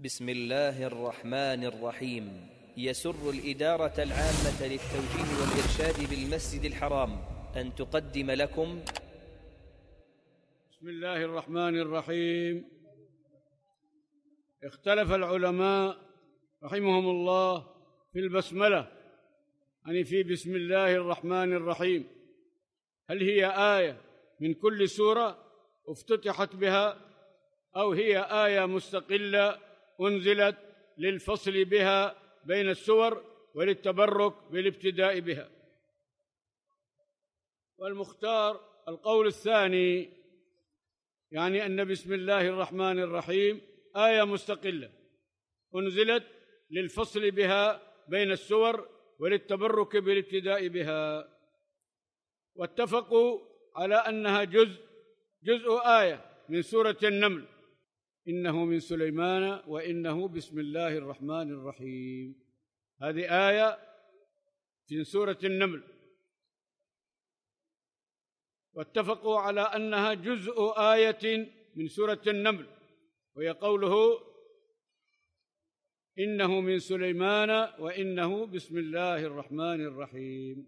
بسم الله الرحمن الرحيم يسر الإدارة العامة للتوجيه والإرشاد بالمسجد الحرام أن تقدم لكم بسم الله الرحمن الرحيم اختلف العلماء رحمهم الله في البسملة يعني في بسم الله الرحمن الرحيم هل هي آية من كل سورة افتتحت بها أو هي آية مستقلة أنزلت للفصل بها بين السور وللتبرك بالابتداء بها والمختار القول الثاني يعني أن بسم الله الرحمن الرحيم آية مستقلة أنزلت للفصل بها بين السور وللتبرك بالابتداء بها واتفقوا على أنها جزء جزء آية من سورة النمل إنه من سليمان وإنه بسم الله الرحمن الرحيم هذه آية في سورة النمل واتفقوا على أنها جزء آية من سورة النمل وهي قوله إنه من سليمان وإنه بسم الله الرحمن الرحيم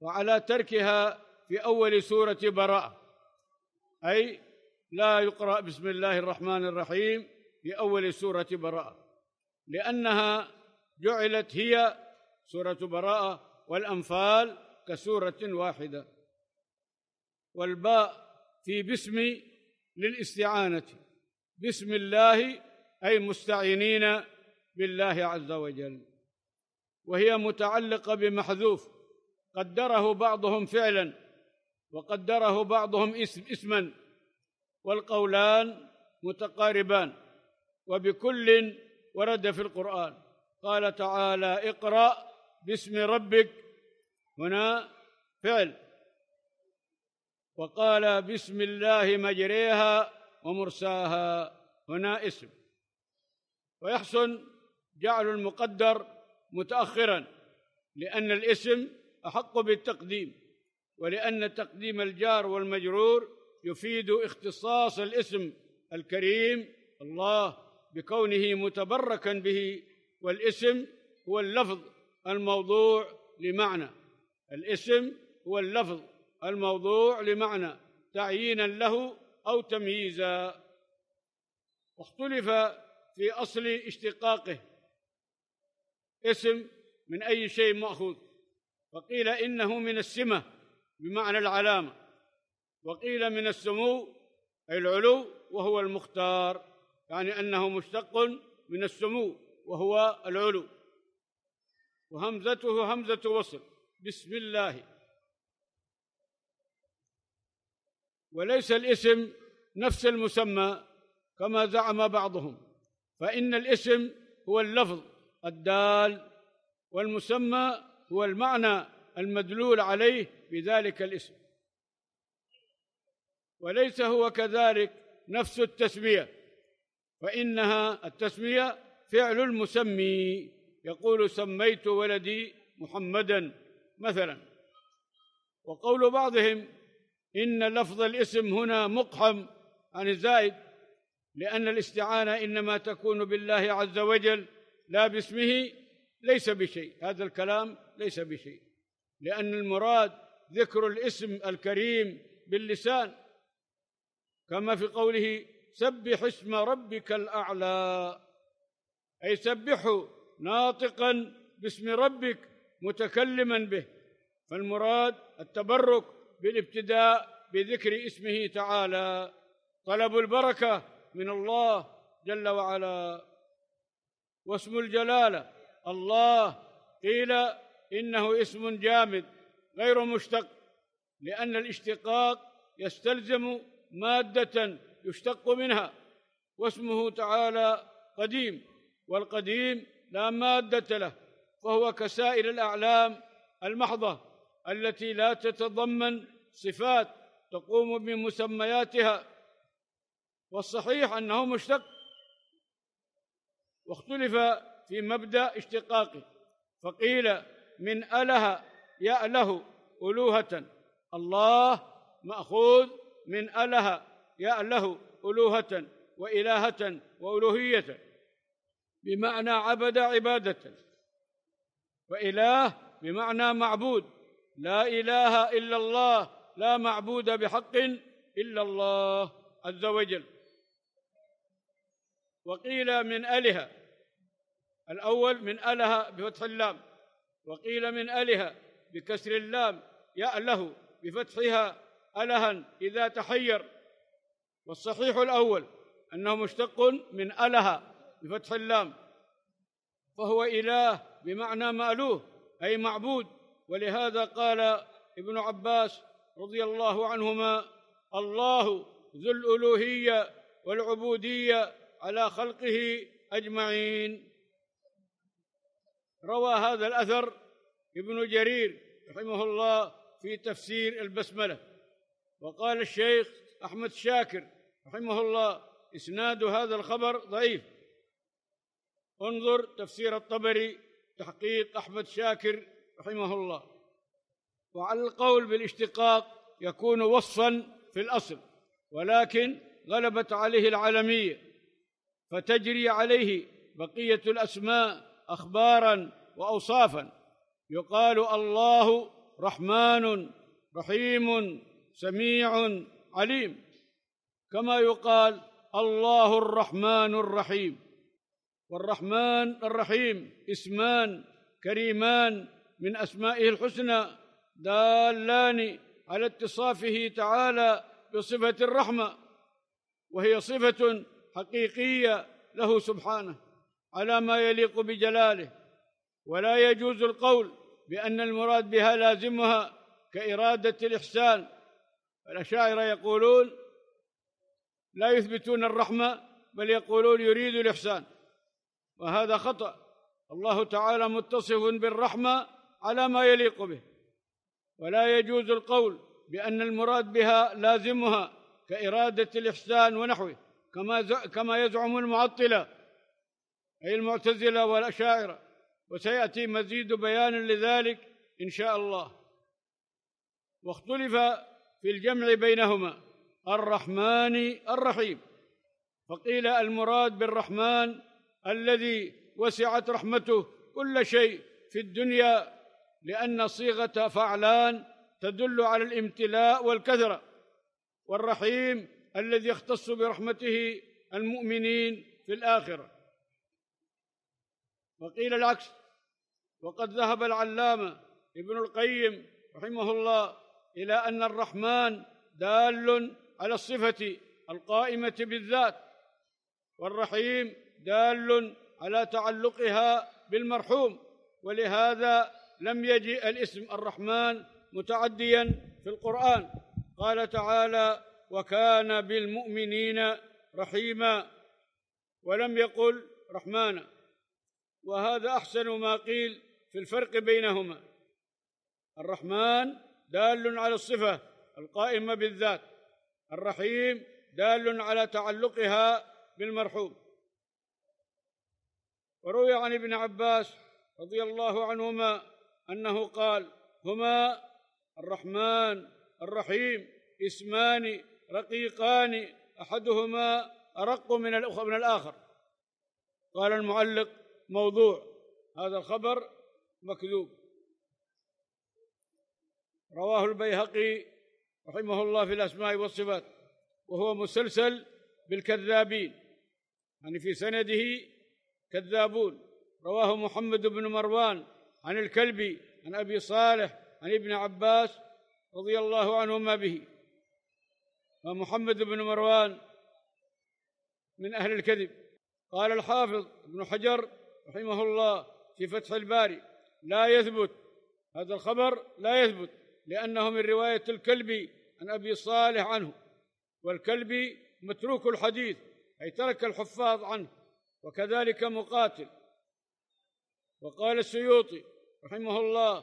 وعلى تركها في أول سورة براءة أي لا يقرأ بسم الله الرحمن الرحيم في أول سورة براءة لأنها جعلت هي سورة براءة والأنفال كسورة واحدة والباء في بسم للاستعانة بسم الله أي مستعينين بالله عز وجل وهي متعلقة بمحذوف قدره بعضهم فعلا وقدره بعضهم اسم اسما والقولان متقاربان وبكل ورد في القرآن قال تعالى اقرأ باسم ربك هنا فعل وقال بسم الله مجريها ومرساها هنا اسم ويحسن جعل المقدر متأخرا لأن الاسم أحق بالتقديم ولأن تقديم الجار والمجرور يفيد اختصاص الاسم الكريم الله بكونه متبركا به والاسم هو اللفظ الموضوع لمعنى الاسم هو اللفظ الموضوع لمعنى تعيينا له او تمييزا واختلف في اصل اشتقاقه اسم من اي شيء ماخوذ فقيل انه من السمه بمعنى العلامه وقيل من السمو أي العلو وهو المختار يعني أنه مشتق من السمو وهو العلو وهمزته همزة وصل بسم الله وليس الاسم نفس المسمى كما زعم بعضهم فإن الاسم هو اللفظ الدال والمسمى هو المعنى المدلول عليه بذلك الاسم وليس هو كذلك نفس التسمية فإنها التسمية فعل المسمي يقول سميت ولدي محمدا مثلا وقول بعضهم إن لفظ الاسم هنا مقحم عن الزائد لأن الاستعانة إنما تكون بالله عز وجل لا باسمه ليس بشيء هذا الكلام ليس بشيء لأن المراد ذكر الاسم الكريم باللسان كما في قوله سبح اسم ربك الأعلى أي سبحه ناطقا باسم ربك متكلما به فالمراد التبرك بالابتداء بذكر اسمه تعالى طلب البركة من الله جل وعلا واسم الجلالة الله قيل إنه اسم جامد غير مشتق لأن الاشتقاق يستلزم مادة يشتق منها واسمه تعالى قديم والقديم لا مادة له فهو كسائر الأعلام المحضة التي لا تتضمن صفات تقوم بمسمياتها والصحيح أنه مشتق واختلف في مبدأ اشتقاقه فقيل من أله يأله ألوهة الله مأخوذ من أله يأله ألوهة وإلهة وألوهية بمعنى عبد عبادة وإله بمعنى معبود لا إله إلا الله لا معبود بحق إلا الله عز وجل وقيل من أله الأول من أله بفتح اللام وقيل من أله بكسر اللام يأله بفتحها ألها إذا تحير والصحيح الأول أنه مشتق من أله بفتح اللام فهو إله بمعنى مألوه أي معبود ولهذا قال ابن عباس رضي الله عنهما الله ذو الألوهية والعبودية على خلقه أجمعين روى هذا الأثر ابن جرير رحمه الله في تفسير البسمله وقال الشيخ أحمد شاكر رحمه الله إسناد هذا الخبر ضعيف انظر تفسير الطبري تحقيق أحمد شاكر رحمه الله وعلى القول بالاشتقاق يكون وصفا في الأصل ولكن غلبت عليه العالمية فتجري عليه بقية الأسماء أخبارا وأوصافا يقال الله رحمن رحيم سميع عليم كما يقال الله الرحمن الرحيم والرحمن الرحيم اسمان كريمان من اسمائه الحسنى دالان على اتصافه تعالى بصفه الرحمه وهي صفه حقيقيه له سبحانه على ما يليق بجلاله ولا يجوز القول بان المراد بها لازمها كاراده الاحسان الأشاعرة يقولون لا يثبتون الرحمة بل يقولون يريد الإحسان وهذا خطأ الله تعالى متصف بالرحمة على ما يليق به ولا يجوز القول بأن المراد بها لازمها كإرادة الإحسان ونحوه كما كما يزعم المعطلة أي المعتزلة والأشاعرة وسيأتي مزيد بيان لذلك إن شاء الله واختلف في الجمع بينهما الرحمن الرحيم فقيل المراد بالرحمن الذي وسعت رحمته كل شيء في الدنيا لأن صيغة فعلان تدل على الامتلاء والكثرة والرحيم الذي يختص برحمته المؤمنين في الآخرة وقيل العكس وقد ذهب العلامة ابن القيم رحمه الله الى ان الرحمن دال على الصفه القائمه بالذات والرحيم دال على تعلقها بالمرحوم ولهذا لم يجي الاسم الرحمن متعديا في القران قال تعالى وكان بالمؤمنين رحيما ولم يقل رحمانا وهذا احسن ما قيل في الفرق بينهما الرحمن دال على الصفه القائمه بالذات الرحيم دال على تعلقها بالمرحوم وروي عن ابن عباس رضي الله عنهما انه قال هما الرحمن الرحيم اسمان رقيقان احدهما ارق من من الاخر قال المعلق موضوع هذا الخبر مكذوب رواه البيهقي رحمه الله في الأسماء والصفات وهو مسلسل بالكذابين يعني في سنده كذابون رواه محمد بن مروان عن الكلبي عن أبي صالح عن ابن عباس رضي الله عنهما به ومحمد بن مروان من أهل الكذب قال الحافظ ابن حجر رحمه الله في فتح الباري لا يثبت هذا الخبر لا يثبت لأنه من رواية الكلبي عن أبي صالح عنه والكلبي متروك الحديث أي ترك الحفاظ عنه وكذلك مقاتل وقال السيوطي رحمه الله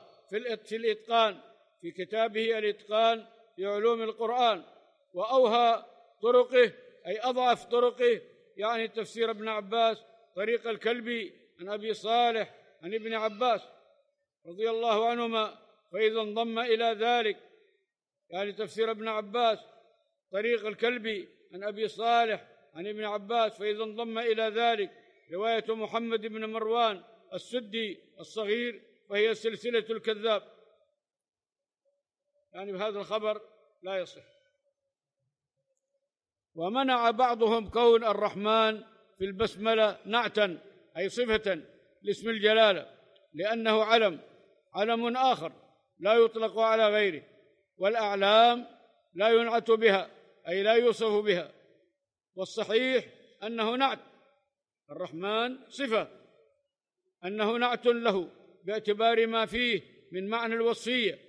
في الإتقان في كتابه الإتقان لعلوم القرآن وأوهى طرقه أي أضعف طرقه يعني تفسير ابن عباس طريق الكلبي عن أبي صالح عن ابن عباس رضي الله عنهما فإذا انضم إلى ذلك يعني تفسير ابن عباس طريق الكلبي عن أبي صالح عن ابن عباس فإذا انضم إلى ذلك رواية محمد بن مروان السدي الصغير وهي سلسلة الكذاب يعني بهذا الخبر لا يصح ومنع بعضهم كون الرحمن في البسملة نعتا أي صفة لاسم الجلالة لأنه علم علم آخر لا يطلق على غيره والاعلام لا ينعت بها اي لا يوصف بها والصحيح انه نعت الرحمن صفه انه نعت له باعتبار ما فيه من معنى الوصفيه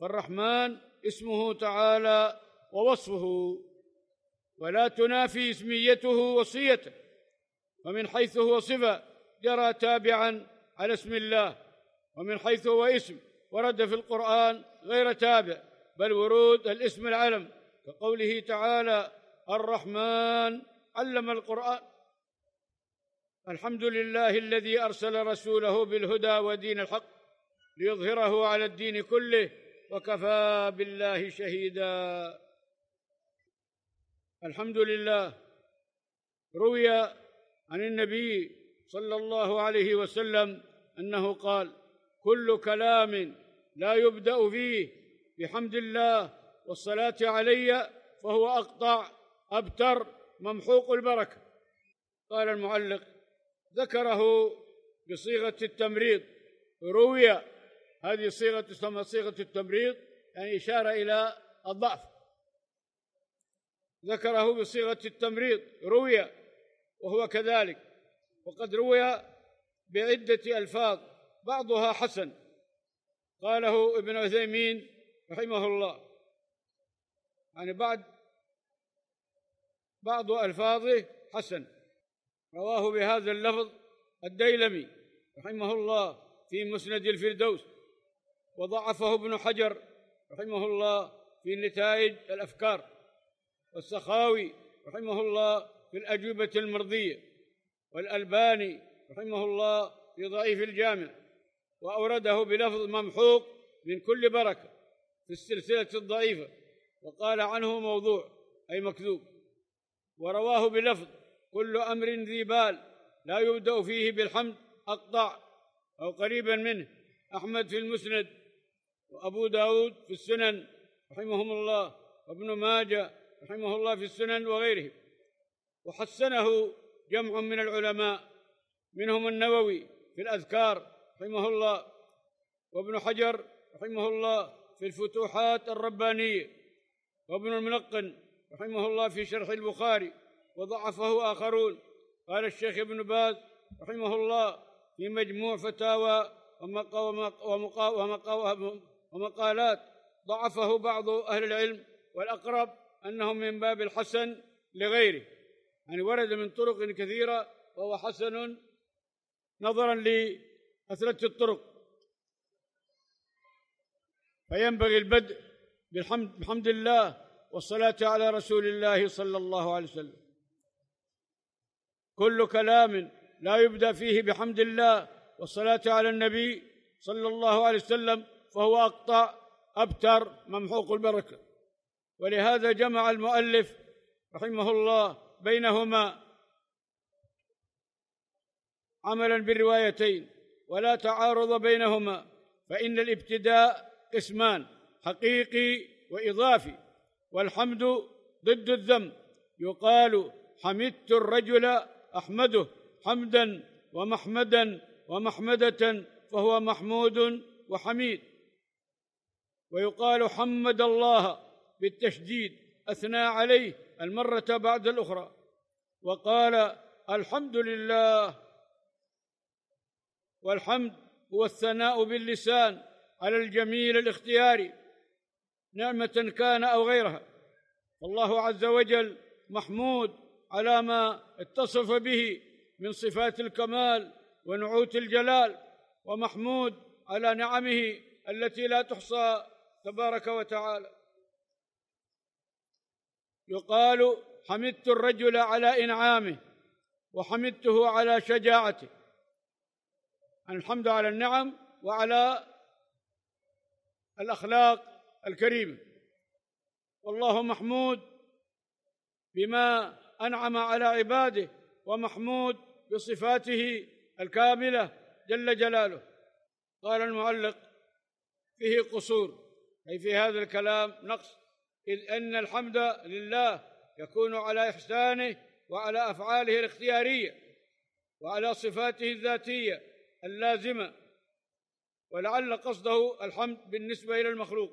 فالرحمن اسمه تعالى ووصفه ولا تنافي اسميته وصيته فمن حيث هو صفه جرى تابعا على اسم الله ومن حيث هو اسم ورد في القرآن غير تابع بل ورود الاسم العلم كقوله تعالى الرحمن علم القرآن الحمد لله الذي أرسل رسوله بالهدى ودين الحق ليظهره على الدين كله وكفى بالله شهيدا الحمد لله روي عن النبي صلى الله عليه وسلم انه قال كل كلام لا يبدا فيه بحمد الله والصلاه علي فهو اقطع ابتر ممحوق البركه قال المعلق ذكره بصيغه التمريض روي هذه صيغه تسمى صيغه التمريض يعني اشاره الى الضعف ذكره بصيغه التمريض روي وهو كذلك وقد روي بعده الفاظ بعضها حسن قاله ابن عثيمين رحمه الله يعني بعد بعض ألفاظه حسن رواه بهذا اللفظ الديلمي رحمه الله في مسند الفردوس وضعفه ابن حجر رحمه الله في نتائج الأفكار والسخاوي رحمه الله في الأجوبة المرضية والألباني رحمه الله في ضعيف الجامع وأورده بلفظ ممحوق من كل بركة في السلسلة الضعيفة وقال عنه موضوع أي مكذوب ورواه بلفظ كل أمر ذي بال لا يبدأ فيه بالحمد أقطع أو قريبا منه أحمد في المسند وأبو داود في السنن رحمهم الله وابن ماجه رحمه الله في السنن وغيره وحسنه جمع من العلماء منهم النووي في الأذكار رحمه الله وابن حجر رحمه الله في الفتوحات الربانية وابن الملقن رحمه الله في شرح البخاري وضعفه آخرون قال الشيخ ابن باز رحمه الله في مجموع فتاوى ومقالات ضعفه بعض أهل العلم والأقرب أنه من باب الحسن لغيره يعني ورد من طرق كثيرة وهو حسن نظرا لي أسرة الطرق فينبغي البدء بالحمد بحمد الله والصلاة على رسول الله صلى الله عليه وسلم كل كلام لا يبدأ فيه بحمد الله والصلاة على النبي صلى الله عليه وسلم فهو أقطع أبتر ممحوق البركة ولهذا جمع المؤلف رحمه الله بينهما عملا بالروايتين ولا تعارض بينهما فإن الابتداء قسمان حقيقي وإضافي والحمد ضد الذم يقال حمدت الرجل أحمده حمدا ومحمدا ومحمدة فهو محمود وحميد ويقال حمد الله بالتشديد أثنى عليه المرة بعد الأخرى وقال الحمد لله والحمد هو الثناء باللسان على الجميل الاختياري نعمة كان أو غيرها الله عز وجل محمود على ما اتصف به من صفات الكمال ونعوت الجلال ومحمود على نعمه التي لا تحصى تبارك وتعالى يقال حمدت الرجل على انعامه وحمدته على شجاعته الحمد على النعم وعلى الأخلاق الكريمة والله محمود بما أنعم على عباده ومحمود بصفاته الكاملة جل جلاله قال المعلق فيه قصور أي في هذا الكلام نقص إذ أن الحمد لله يكون على إحسانه وعلى أفعاله الاختيارية وعلى صفاته الذاتية اللازمه ولعل قصده الحمد بالنسبه الى المخلوق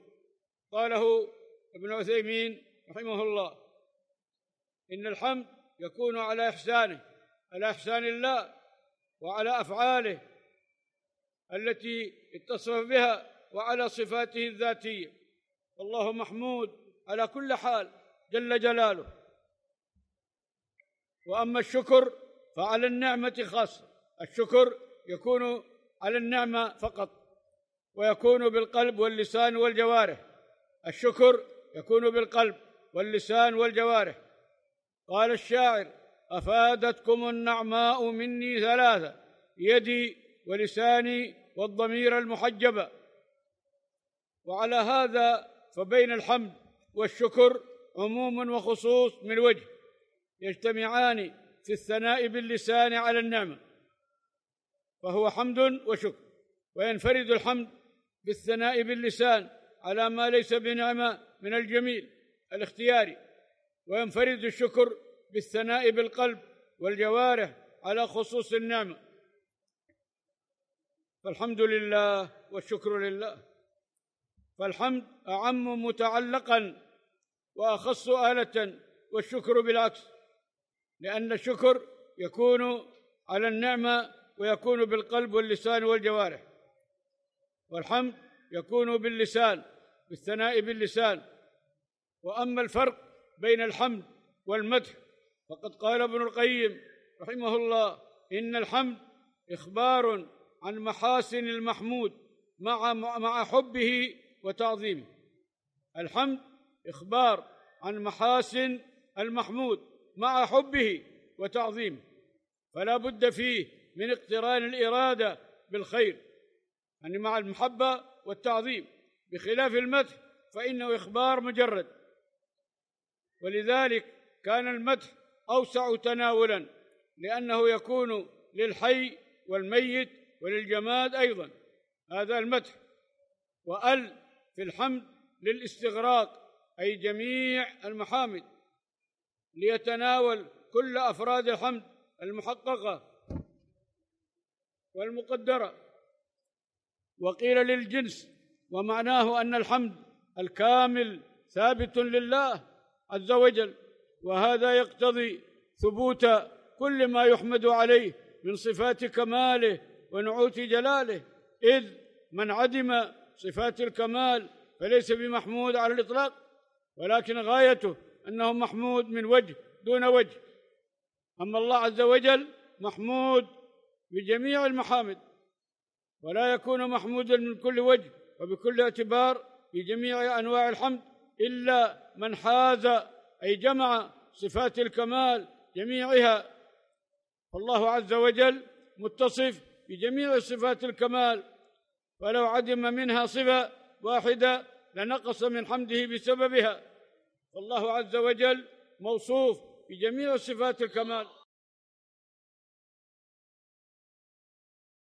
قاله ابن عثيمين رحمه الله ان الحمد يكون على احسانه على احسان الله وعلى افعاله التي اتصف بها وعلى صفاته الذاتيه والله محمود على كل حال جل جلاله واما الشكر فعلى النعمه خاصه الشكر يكون على النعمه فقط ويكون بالقلب واللسان والجوارح الشكر يكون بالقلب واللسان والجوارح قال الشاعر افادتكم النعماء مني ثلاثه يدي ولساني والضمير المحجبه وعلى هذا فبين الحمد والشكر عموم وخصوص من وجه يجتمعان في الثناء باللسان على النعمه فهو حمد وشكر وينفرد الحمد بالثناء باللسان على ما ليس بنعمة من الجميل الاختياري وينفرد الشكر بالثناء بالقلب والجوارح على خصوص النعمة فالحمد لله والشكر لله فالحمد أعم متعلقا وأخص آلة والشكر بالعكس لأن الشكر يكون على النعمة ويكون بالقلب واللسان والجوارح والحمد يكون باللسان بالثناء باللسان واما الفرق بين الحمد والمدح فقد قال ابن القيم رحمه الله ان الحمد اخبار عن محاسن المحمود مع مع حبه وتعظيمه الحمد اخبار عن محاسن المحمود مع حبه وتعظيمه فلا بد فيه من اقتران الإرادة بالخير يعني مع المحبة والتعظيم بخلاف المدح فإنه إخبار مجرد ولذلك كان المدح أوسع تناولا لأنه يكون للحي والميت وللجماد أيضا هذا المدح وأل في الحمد للاستغراق أي جميع المحامد ليتناول كل أفراد الحمد المحققة والمقدرة وقيل للجنس ومعناه أن الحمد الكامل ثابت لله عز وجل وهذا يقتضي ثبوت كل ما يحمد عليه من صفات كماله ونعوت جلاله إذ من عدم صفات الكمال فليس بمحمود على الإطلاق ولكن غايته أنه محمود من وجه دون وجه أما الله عز وجل محمود بجميع المحامد ولا يكون محمودا من كل وجه وبكل اعتبار بجميع انواع الحمد الا من حاز اي جمع صفات الكمال جميعها فالله عز وجل متصف بجميع صفات الكمال ولو عدم منها صفه واحده لنقص من حمده بسببها فالله عز وجل موصوف بجميع صفات الكمال